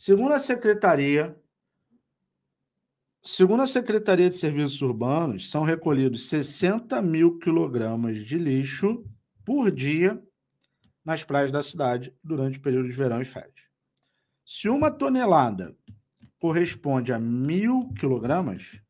Segundo a Secretaria, segundo a Secretaria de Serviços Urbanos, são recolhidos 60 mil quilogramas de lixo por dia nas praias da cidade durante o período de verão e férias. Se uma tonelada corresponde a mil quilogramas,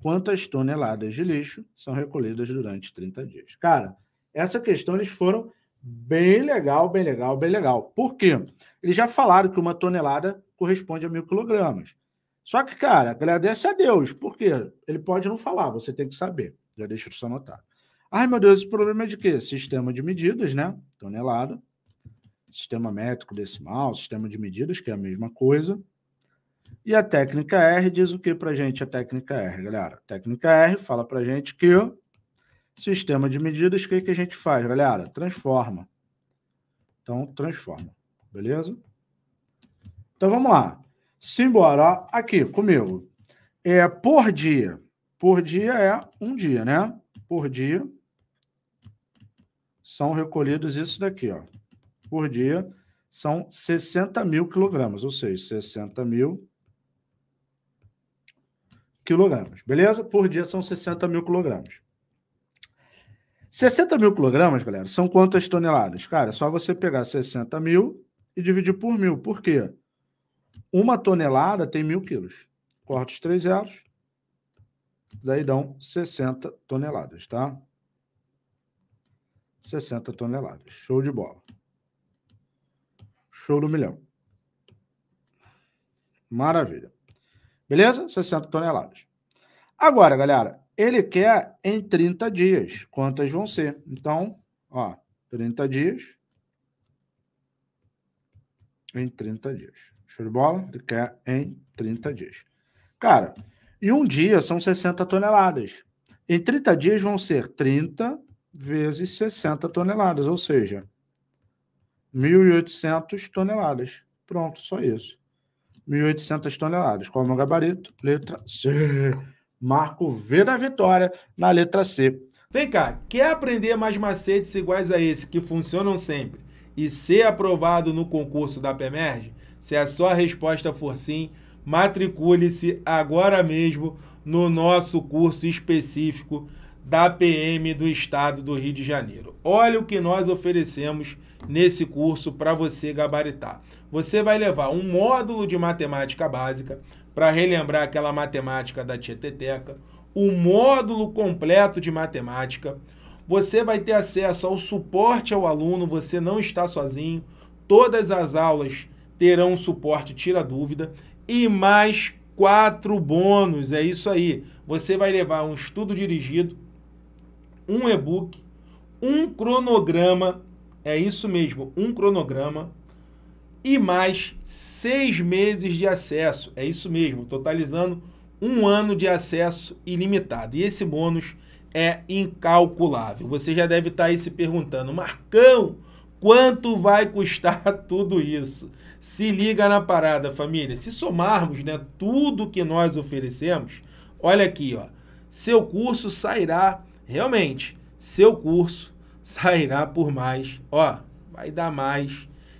quantas toneladas de lixo são recolhidas durante 30 dias? Cara, essa questão eles foram Bem legal, bem legal, bem legal. Por quê? Eles já falaram que uma tonelada corresponde a mil quilogramas. Só que, cara, agradece a Deus, porque ele pode não falar, você tem que saber. Já deixa isso anotado. Ai, meu Deus, esse problema é de quê? Sistema de medidas, né? Tonelada. Sistema métrico decimal, sistema de medidas, que é a mesma coisa. E a técnica R diz o que para gente, a técnica R, galera? A técnica R fala para gente que Sistema de medidas, o que, que a gente faz, galera? Transforma. Então, transforma. Beleza? Então, vamos lá. Simbora. Aqui, comigo. É, por dia. Por dia é um dia, né? Por dia são recolhidos isso daqui, ó. Por dia são 60 mil quilogramas, ou seja, 60 mil quilogramas. Beleza? Por dia são 60 mil quilogramas. 60 mil quilogramas, galera, são quantas toneladas? Cara, é só você pegar 60 mil e dividir por mil. Por quê? Uma tonelada tem mil quilos. Corta os três zeros, daí dão 60 toneladas, tá? 60 toneladas. Show de bola. Show do milhão. Maravilha. Beleza? 60 toneladas. Agora, galera, ele quer em 30 dias. Quantas vão ser? Então, ó, 30 dias. Em 30 dias. Show de bola? Ele quer em 30 dias. Cara, e um dia são 60 toneladas. Em 30 dias vão ser 30 vezes 60 toneladas, ou seja, 1.800 toneladas. Pronto, só isso. 1.800 toneladas. Qual é o meu gabarito? Letra C. Marco V da vitória na letra C. Vem cá, quer aprender mais macetes iguais a esse que funcionam sempre e ser aprovado no concurso da PEMERGE? Se a sua resposta for sim, matricule-se agora mesmo no nosso curso específico da PM do Estado do Rio de Janeiro. Olha o que nós oferecemos nesse curso para você gabaritar. Você vai levar um módulo de matemática básica, para relembrar aquela matemática da Tieteteca, o módulo completo de matemática. Você vai ter acesso ao suporte ao aluno, você não está sozinho. Todas as aulas terão suporte tira dúvida e mais quatro bônus. É isso aí. Você vai levar um estudo dirigido, um e-book, um cronograma. É isso mesmo, um cronograma e mais seis meses de acesso. É isso mesmo, totalizando um ano de acesso ilimitado. E esse bônus é incalculável. Você já deve estar aí se perguntando, Marcão, quanto vai custar tudo isso? Se liga na parada, família. Se somarmos né, tudo que nós oferecemos, olha aqui, ó, seu curso sairá, realmente, seu curso sairá por mais, ó, vai dar mais